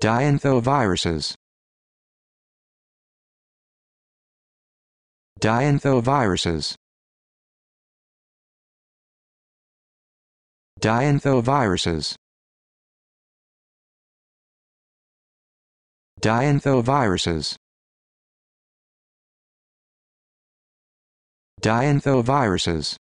Dianthoviruses Dianthoviruses Dianthoviruses Dianthoviruses Dianthoviruses